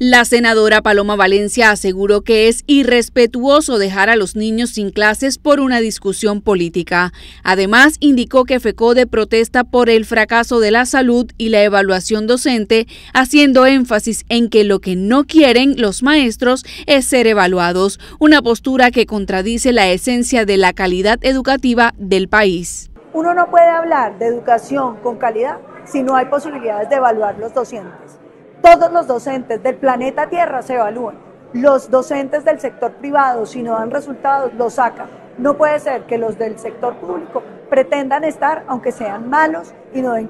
La senadora Paloma Valencia aseguró que es irrespetuoso dejar a los niños sin clases por una discusión política. Además, indicó que de protesta por el fracaso de la salud y la evaluación docente, haciendo énfasis en que lo que no quieren los maestros es ser evaluados, una postura que contradice la esencia de la calidad educativa del país. Uno no puede hablar de educación con calidad si no hay posibilidades de evaluar los docentes todos los docentes del planeta Tierra se evalúan. Los docentes del sector privado, si no dan resultados, los sacan. No puede ser que los del sector público pretendan estar, aunque sean malos y no, den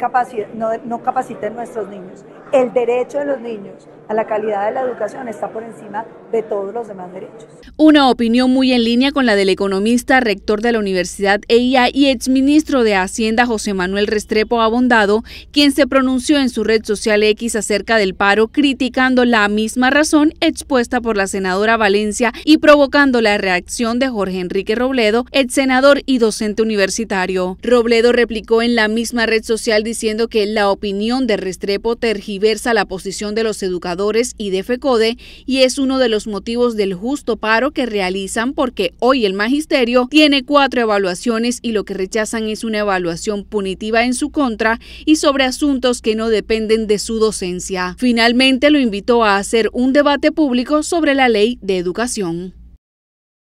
no, capaciten nuestros niños. El derecho de los niños a la calidad de la educación está por encima de todos los demás derechos. Una opinión muy en línea con la del economista, rector de la Universidad EIA y exministro de Hacienda José Manuel Restrepo Abondado, quien se pronunció en su red social X acerca del paro, criticando la misma razón expuesta por la senadora Valencia y provocando la reacción de Jorge Enrique Robledo, ex senador y docente universitario Robledo replicó en la misma red social diciendo que la opinión de Restrepo tergiversa la posición de los educadores y de FECODE y es uno de los motivos del justo paro que realizan porque hoy el magisterio tiene cuatro evaluaciones y lo que rechazan es una evaluación punitiva en su contra y sobre asuntos que no dependen de su docencia. Finalmente lo invitó a hacer un debate público sobre la ley de educación.